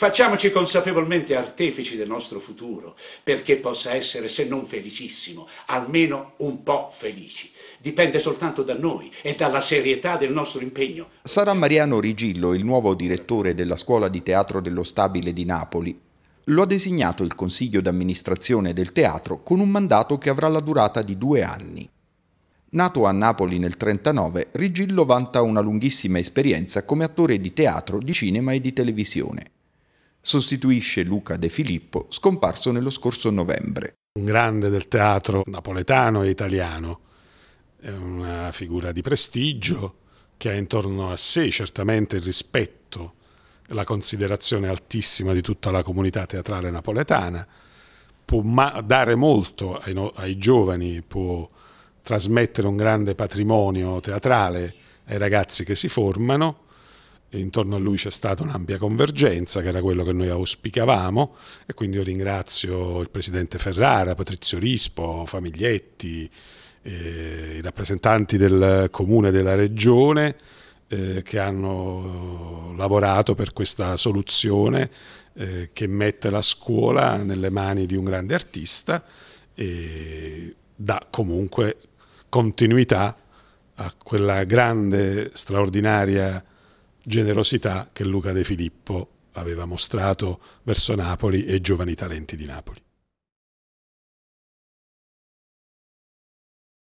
Facciamoci consapevolmente artefici del nostro futuro, perché possa essere, se non felicissimo, almeno un po' felici. Dipende soltanto da noi e dalla serietà del nostro impegno. Sarà Mariano Rigillo il nuovo direttore della Scuola di Teatro dello Stabile di Napoli. Lo ha designato il Consiglio d'amministrazione del teatro con un mandato che avrà la durata di due anni. Nato a Napoli nel 1939, Rigillo vanta una lunghissima esperienza come attore di teatro, di cinema e di televisione. Sostituisce Luca De Filippo, scomparso nello scorso novembre. Un grande del teatro napoletano e italiano. È una figura di prestigio che ha intorno a sé certamente il rispetto e la considerazione altissima di tutta la comunità teatrale napoletana. Può dare molto ai, no ai giovani, può trasmettere un grande patrimonio teatrale ai ragazzi che si formano intorno a lui c'è stata un'ampia convergenza, che era quello che noi auspicavamo, e quindi io ringrazio il presidente Ferrara, Patrizio Rispo, Famiglietti, eh, i rappresentanti del comune e della regione eh, che hanno lavorato per questa soluzione eh, che mette la scuola nelle mani di un grande artista e dà comunque continuità a quella grande, straordinaria generosità che Luca De Filippo aveva mostrato verso Napoli e i giovani talenti di Napoli.